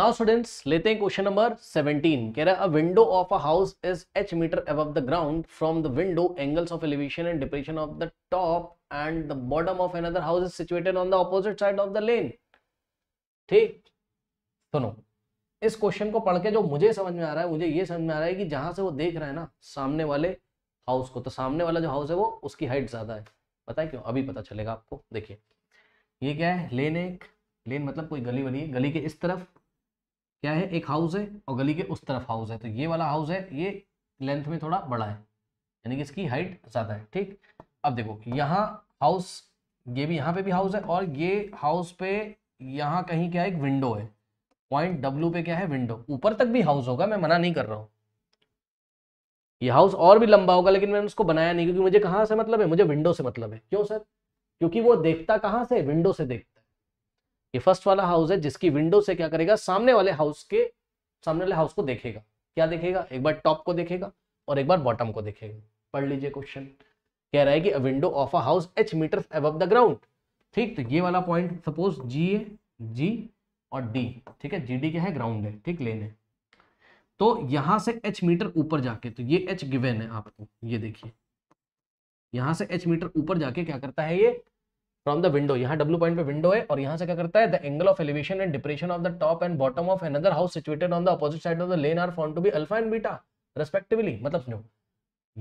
now students लेते हैं question number 17 कह रहा है a window of a house is H meter above the ground from the window angles of elevation and depression of the top and the bottom of another house is situated on the opposite side of the lane ठीक सुनो इस question को पढ़ के जो मुझे समझ में आ रहा है मुझे ये समझ में आ रहा है कि जहां से वो देख रहा है ना सामने वाले हाउस को तो सामने वाला जो हाउस है वो उसकी हाइट ज्यादा है पता है क्यों अभी पता चलेगा आपको देखिए ये क्या है लेन एक लेन मतलब कोई गली वली गली के इस तरफ क्या है एक हाउस है और गली के उस तरफ हाउस है तो ये वाला हाउस है ये लेंथ में थोड़ा बड़ा है यानी कि इसकी हाइट ज़्यादा है ठीक अब देखो यहाँ हाउस ये भी यहाँ पे भी हाउस है और ये हाउस पे यहाँ कहीं क्या है एक विंडो है पॉइंट डब्ल्यू पे क्या है विंडो ऊपर तक भी हाउस होगा मैं मना नहीं कर रहा हूँ ये हाउस और भी लंबा होगा लेकिन मैंने उसको बनाया नहीं क्योंकि मुझे कहाँ से मतलब है मुझे विंडो से मतलब है क्यों सर क्योंकि वो देखता कहाँ से विंडो से देखता ये फर्स्ट वाला हाउस है जिसकी विंडो से क्या करेगा सामने वाले हाउस के सामने वाले हाउस को देखेगा क्या देखेगा एक बार टॉप को देखेगा और एक बार बॉटम को देखेगा पढ़ लीजिए क्वेश्चन कह रहा है कि window of a house H meter above the ground ठीक तो ये वाला पॉइंट सपोज जी है जी और डी ठीक है जी डी क्या है ग्राउंड है ठीक लेन है तो यहां से एच मीटर ऊपर जाके तो ये एच गिवेन है आपको ये देखिए यहां से एच मीटर ऊपर जाके क्या करता है ये फ्रॉम द विंडो यहाँ डब्ल्यू पॉइंट पे विंडो है और यहाँ से क्या करता है the angle of elevation and depression of the top and bottom of another house situated on the opposite side of the lane are found to be alpha and beta respectively मतलब सुनो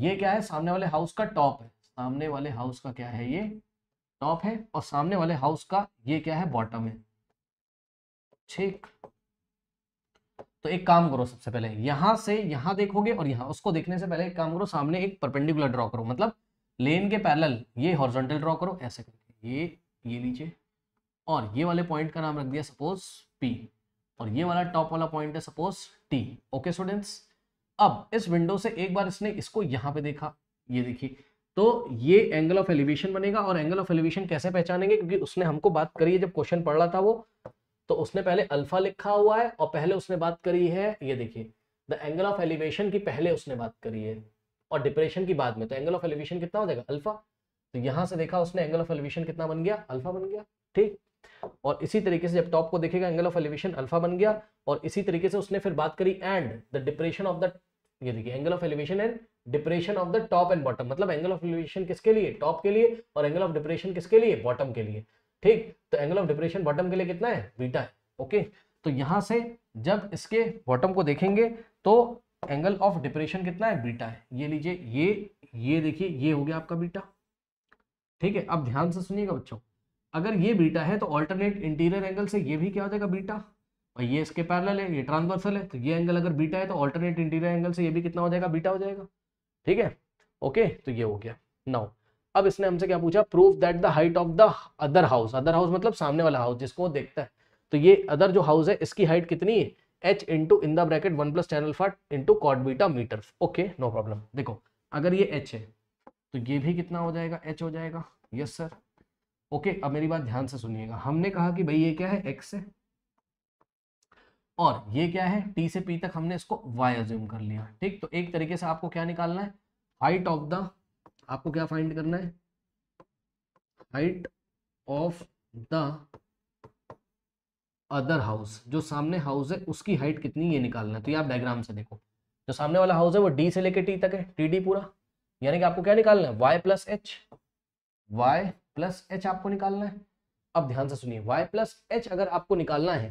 ये क्या है सामने वाले हाउस का top है सामने वाले हाउस का क्या है ये टॉप है और सामने वाले हाउस का ये क्या है बॉटम है ठीक तो एक काम करो सबसे पहले यहां से यहां देखोगे और यहां उसको देखने से पहले एक काम करो सामने एक परपेंडिकुलर ड्रॉ करो मतलब लेन के पैरेलल ये हॉरिजॉन्टल ड्रॉ करो ऐसे करो ये ये नीचे और ये वाले पॉइंट का नाम रख दिया सपोज पी और ये वाला टॉप वाला पॉइंट है सपोज टी ओके स्टूडेंट्स अब इस विंडो से एक बार इसने इसको यहां पे देखा ये देखिए तो ये एंगल ऑफ एलिवेशन बनेगा और एंगल ऑफ एलिवेशन कैसे पहचानेंगे क्योंकि उसने हमको बात करी है जब क्वेश्चन पढ़ रहा था वो तो उसने पहले अल्फा लिखा हुआ है और पहले उसने बात करी है ये देखिए द एंगल ऑफ एलिवेशन की पहले उसने बात करी है और डिप्रेशन की बाद में तो एंगल ऑफ एलिवेशन कितना हो जाएगा अल्फा तो यहां से देखा उसने एंगल ऑफ एलिवेशन कितना बन गया अल्फा बन गया ठीक और इसी तरीके से जब टॉप को देखेगा एंगल ऑफ एलिवेशन अल्फा बन गया और इसी तरीके से उसने फिर बात करी and the depression of the ये देखिए angle of elevation and depression of the top and bottom मतलब एंगल ऑफ एलिवेशन किसके लिए टॉप के लिए और एंगल ऑफ डिप्रेशन किसके लिए बॉटम के लिए ठीक तो एंगल ऑफ डिप्रेशन बॉटम के लिए कितना है बीटा है ओके तो यहां से जब इसके बॉटम को देखेंगे तो एंगल ऑफ डिप्रेशन कितना है बीटा है ये लीजिए ये ये देखिए ये हो गया आपका बीटा ठीक है अब ध्यान से सुनिएगा बच्चों अगर ये बीटा है तो ऑल्टरनेट इंटीरियर एंगल से ये भी क्या हो जाएगा बीटा और ये इसके पैरल है ये ट्रांसवर्सल है तो ये एंगल अगर बीटा है तो ऑल्टरनेट इंटीरियर एंगल से ये भी कितना हो जाएगा बीटा हो जाएगा ठीक है ओके तो ये हो गया नाउ अब इसने हमसे क्या पूछा proof that the height of the other house other house मतलब सामने वाला हाउस जिसको वो देखता है तो ये अदर जो हाउस है इसकी हाइट कितनी है H into in the bracket one plus ten alpha into cot beta meter okay no problem देखो अगर ये एच है तो ये भी कितना हो जाएगा एच हो जाएगा यस सर ओके अब मेरी बात ध्यान से सुनिएगा हमने कहा कि भाई ये क्या है एक्स है और ये क्या है टी से पी तक हमने इसको वाई अज्यूम कर लिया ठीक तो एक तरीके से आपको क्या निकालना है हाइट ऑफ द आपको क्या फाइंड करना है height of the other house जो सामने हाउस है उसकी हाइट कितनी ये निकालना है तो ये आप डायग्राम से देखो जो सामने वाला हाउस है वो डी से लेके टी तक है टी डी पूरा यानी कि आपको क्या निकालना है Y plus H Y plus H आपको निकालना है अब ध्यान से सुनिए वाई प्लस एच अगर आपको निकालना है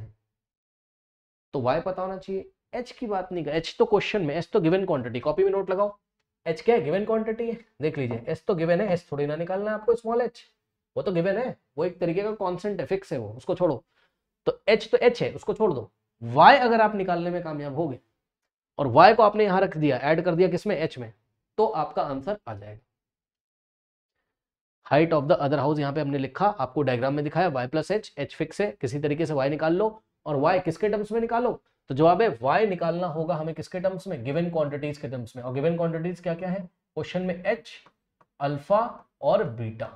तो y पता होना चाहिए h की बात नहीं कर h तो क्वेश्चन में एच तो गिवन क्वांटिटी कॉपी में नोट लगाओ h क्या है गिवन क्वांटिटी है देख लीजिए एच तो गिवन है एच थोड़ी ना निकालना है आपको स्मॉल h वो तो गिवन है वो एक तरीके का कॉन्सेंट है फिक्स है वो उसको छोड़ो तो एच तो एच है उसको छोड़ दो वाई अगर आप निकालने में कामयाब हो गए और y को आपने यहां रख दिया ऐड कर दिया किसमें h में तो आपका आंसर आ जाएगा height of the other house यहां पे हमने लिखा आपको डायग्राम में दिखाया Y plus H H fix है किसी तरीके से वाई निकाल लो और वाई किसके टर्म्स में निकालो तो जवाब है वाई निकालना होगा हमें किसके टर्म्स में गिवन क्वांटिटीज के टर्म्स में और गिवन क्वांटिटीज क्या क्या है क्वेश्चन में एच अल्फा और बीटा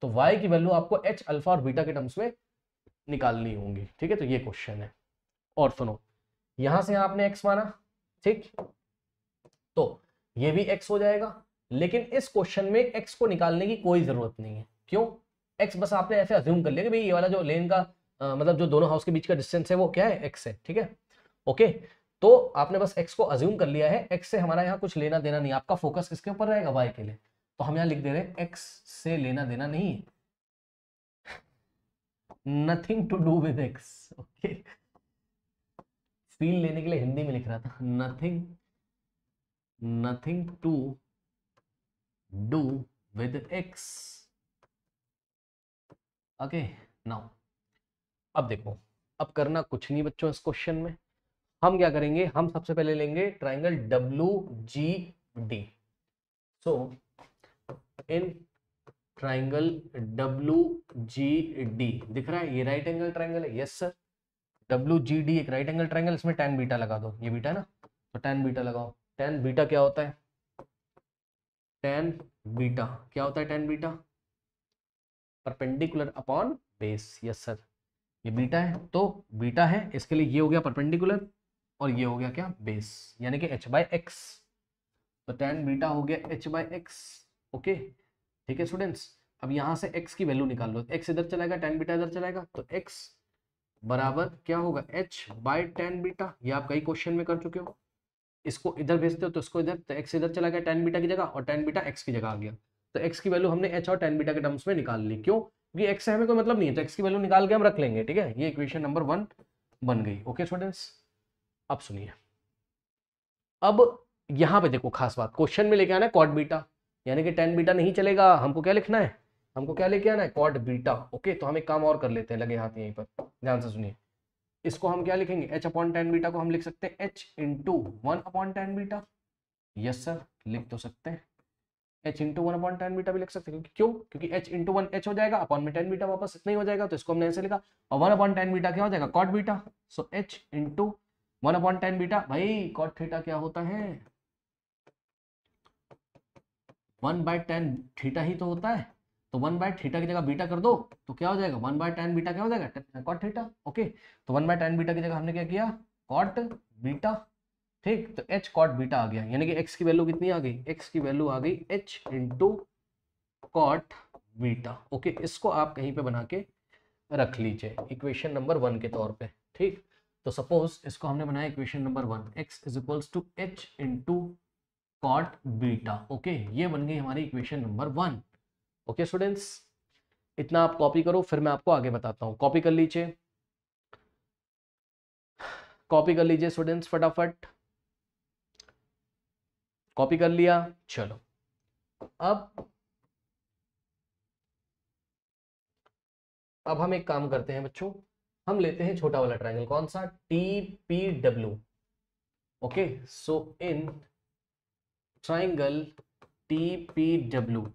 तो वाई की वैल्यू आपको एच अल्फा और बीटा के टर्म्स में निकालनी होंगी ठीक है तो ये क्वेश्चन है और सुनो यहां से आपने एक्स माना ठीक तो ये भी एक्स हो जाएगा लेकिन इस क्वेश्चन में एक्स को निकालने की कोई ज़रूरत नहीं है क्यों एक्स बस आपने ऐसे अज्यूम कर लिया कि भाई ये वाला जो लेन का आ, मतलब जो दोनों हाउस के बीच का डिस्टेंस है वो क्या है एक्स है ठीक है ओके तो आपने बस एक्स को अज्यूम कर लिया है एक्स से हमारा यहाँ कुछ लेना देना नहीं आपका फोकस किसके ऊपर रहेगा वाई के लिए तो हम यहाँ लिख दे रहे हैं एक्स से लेना देना नहीं है nothing to do with X okay feel लेने के लिए हिंदी में लिख रहा था nothing nothing to do with x okay now अब देखो अब करना कुछ नहीं बच्चों इस क्वेश्चन में हम क्या करेंगे हम सबसे पहले लेंगे triangle W G D so in triangle W G D दिख रहा है ये राइट एंगल ट्राइंगल है yes sir W G D एक राइट एंगल ट्राइंगल इसमें टेन बीटा लगा दो ये बीटा है ना तो टेन बीटा लगाओ टेन बीटा क्या होता है टेन बीटा क्या होता है tan beta perpendicular upon base yes sir ये बीटा है तो बीटा है इसके लिए ये हो गया परपेंडिकुलर और ये हो गया क्या बेस यानी कि एच बाई एक्स तो टेन बीटा हो गया एच बाई एक्स ओके ठीक है स्टूडेंट्स अब यहां से x की वैल्यू निकाल लो x इधर चलाएगा टेन बीटा इधर चलाएगा तो x बराबर क्या होगा h बाई टेन बीटा ये आप कई क्वेश्चन में कर चुके हो इसको इधर भेजते हो तो इसको इधर तो एक्स इधर चला गया टेन बीटा की जगह और टेन बीटा एक्स की जगह आ गया तो एक्स की वैल्यू हमने एच और टेन बीटा के टर्म्स में निकाल ली क्यों क्योंकि एक्स से हमें कोई मतलब नहीं है तो एक्स की वैल्यू निकाल के हम रख लेंगे ठीक है ये इक्वेशन नंबर वन बन गई ओके स्टूडेंट्स अब सुनिए अब यहां पर देखो खास बात क्वेश्चन में लेके आना है कॉट बीटा यानी कि टेन बीटा नहीं चलेगा हमको क्या लिखना है हमको क्या लेके आना है कॉट बीटा ओके तो हम एक काम और कर लेते हैं लगे हाथ यहीं पर ध्यान से सुनिए इसको हम क्या लिखेंगे एच अपॉन टेन बीटा को हम लिख सकते हैं H into one upon tan beta yes sir लिख तो सकते हैं H into one upon tan beta भी लिख सकते हैं क्यों क्योंकि एच इंटू वन एच हो जाएगा अपॉन में टेन बीटा वापस इतना ही हो जाएगा तो इसको हमने ऐसे लिखा और वन अपॉन टेन बीटा क्या हो जाएगा cot beta so H into one upon tan beta भाई कॉट थीटा क्या होता है वन बाय टेन थीटा ही तो होता है तो वन बाय थीटा की जगह बीटा कर दो तो क्या हो जाएगा वन बाय टेन बीटा क्या हो जाएगा कॉट थीटा ओके तो वन बाय टेन बीटा की जगह हमने क्या किया कॉट बीटा ठीक तो एच कॉट बीटा आ गया यानी कि एक्स की वैल्यू कितनी आ गई एक्स की वैल्यू आ गई H into cot beta okay इसको आप कहीं पे बना के रख लीजिए इक्वेशन नंबर वन के तौर पे ठीक तो सपोज इसको हमने बनाया equation number one X is equals to H into cot beta okay ये बन गई हमारी equation number one okay students इतना आप कॉपी करो फिर मैं आपको आगे बताता हूँ कॉपी कर लीजिए कॉपी कर लीजिए स्टूडेंट्स फटाफट कॉपी कर लिया चलो अब अब हम एक काम करते हैं बच्चों हम लेते हैं छोटा वाला ट्रायंगल कौन सा T P W okay so in triangle T P W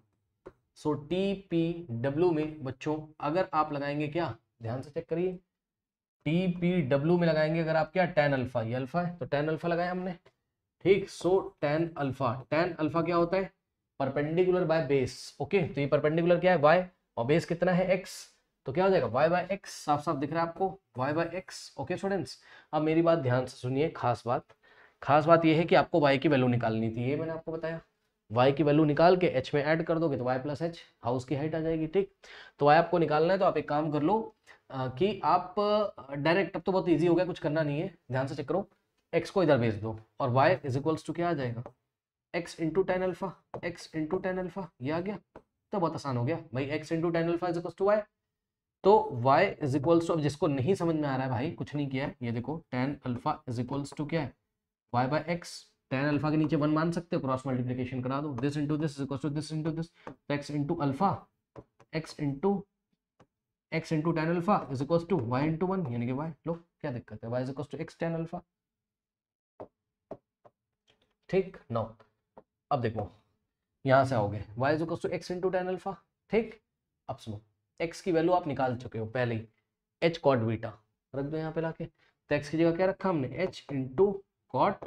so T P W में बच्चों अगर आप लगाएंगे क्या ध्यान से चेक करिए टी पी डब्ल्यू में लगाएंगे अगर आप क्या टेन अल्फा ये अल्फा है तो टेन अल्फा लगाया हमने ठीक so tan alpha tan alpha क्या होता है परपेंडिकुलर बाय बेस ओके तो ये परपेंडिकुलर क्या है वाई और बेस कितना है एक्स तो क्या हो जाएगा वाई बाय एक्स साफ साफ दिख रहा है आपको y by x okay students अब मेरी बात ध्यान से सुनिए खास बात खास बात यह है कि आपको वाई की वैल्यू निकालनी थी ये मैंने आपको बताया वाई की वैल्यू निकाल के एच में ऐड कर दोगे तो वाई प्लस एच हाउस की हाइट आ जाएगी ठीक तो वाई आपको निकालना है तो आप एक काम कर लो आ, कि आप डायरेक्ट अब तो बहुत ईजी हो गया कुछ करना नहीं है ध्यान से चेक करो एक्स को इधर भेज दो और वाई इज इक्वल्स टू क्या आ जाएगा x into ten alpha x into ten alpha ये आ गया तो बहुत आसान हो गया भाई x into ten alpha is equals to y तो y इज इक्वल्स टू अब जिसको नहीं समझ में आ रहा है भाई कुछ नहीं किया है ये देखो ten alpha is equals to क्या है y by x ten alpha के नीचे वन मान सकते हो क्रॉस मल्टीप्लीकेशन करा दो this into this equal to this into this x into alpha x into x into ten alpha is equal to y into one यानी कि y लो क्या दिक्कत है y is equal to x ten alpha ठीक नो अब देखो यहां से आओगे y is equal to x into ten alpha ठीक अब सुनो एक्स की वैल्यू आप निकाल चुके हो पहले ही एच कॉट बीटा रख दो यहाँ पे लाके तो एक्स की जगह क्या रखा हमने h into cot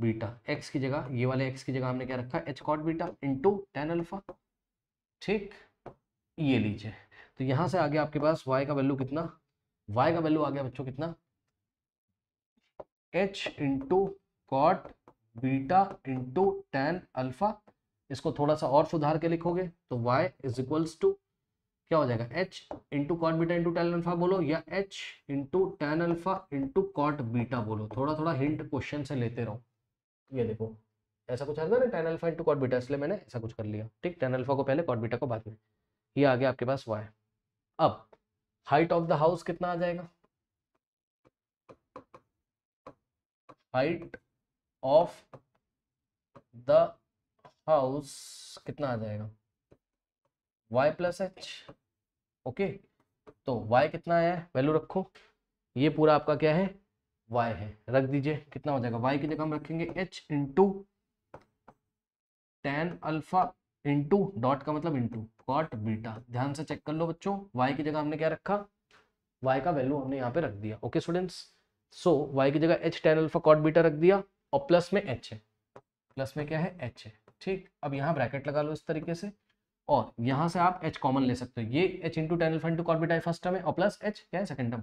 beta x की जगह ये वाले एक्स की जगह हमने क्या रखा h cot beta into ten alpha ठीक ये लीजिए तो यहां से आगे आपके पास वाई का वैल्यू कितना वाई का वैल्यू आ गया बच्चों कितना h into cot beta into ten alpha इसको थोड़ा सा और सुधार के लिखोगे तो वाई इज इक्वल्स टू क्या हो जाएगा h into cot beta into ten alpha बोलो या h into ten alpha into cot beta बोलो थोड़ा थोड़ा हिंट क्वेश्चन से लेते रहो ये देखो ऐसा कुछ आता ना ten alpha into cot beta इसलिए मैंने ऐसा कुछ कर लिया ठीक टेन अल्फा को पहले कॉट बीटा को बाद में ये आ गया आपके पास वाई अब हाइट ऑफ द हाउस कितना आ जाएगा हाइट ऑफ द हाउस कितना आ जाएगा y प्लस एच ओके तो y कितना आया है वैल्यू रखो ये पूरा आपका क्या है y है रख दीजिए कितना हो जाएगा y की जगह हम रखेंगे h into ten alpha into dot का मतलब इंटू कॉट बीटा ध्यान से चेक कर लो बच्चों y की जगह हमने क्या रखा y का वैल्यू हमने यहाँ पे रख दिया ओके स्टूडेंट्स सो y की जगह h ten alpha cot beta रख दिया और प्लस में h है प्लस में क्या है h है ठीक अब यहाँ ब्रैकेट लगा लो इस तरीके से और यहाँ से आप h कॉमन ले सकते हो ये h into ten alpha into cot beta first term है और प्लस h क्या है सेकंड टर्म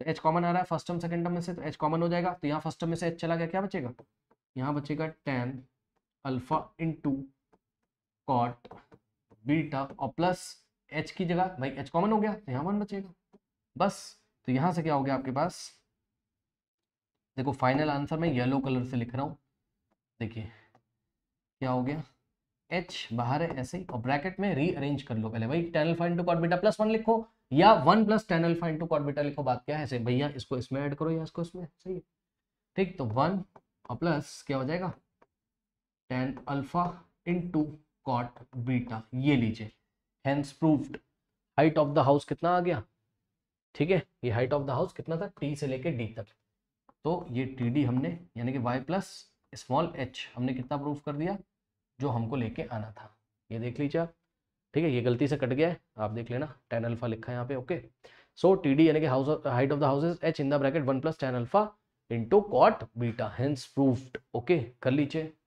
तो एच कॉमन आ रहा है फर्स्ट टर्म सेकेंड टर्म में से तो एच कॉमन हो जाएगा तो यहाँ फर्स्ट टर्म में से एच चला गया क्या बचेगा यहाँ बचेगा ten alpha into cot beta और प्लस एच की जगह भाई एच कॉमन हो गया तो यहाँ वन बचेगा बस तो यहाँ से क्या हो गया आपके पास देखो फाइनल आंसर मैं येलो कलर से लिख रहा हूँ देखिए क्या हो गया एच बाहर है ऐसे ही और ब्रैकेट में रीअरेंज कर लो पहले भाई ten alpha into cot beta plus one लिखो या one plus ten alpha into cot beta लिखो बात क्या है भैया इसको इसमें ऐड करो या इसको इसमें सही है ठीक तो वन और प्लस क्या हो जाएगा ten alpha into cot beta ये लीजिए hence proved height of the house कितना आ गया ठीक है ये हाइट ऑफ द हाउस कितना था टी से लेके डी तक तो ये टी डी हमने यानी कि वाई प्लस स्मॉल एच हमने कितना प्रूफ कर दिया जो हमको लेके आना था ये देख लीजिए आप ठीक है ये गलती से कट गया है आप देख लेना टेन अल्फा लिखा है यहाँ पे ओके सो टी डी यानी कि house height of the house h in the bracket one plus ten alpha into cot beta hence proved okay कर लीजिए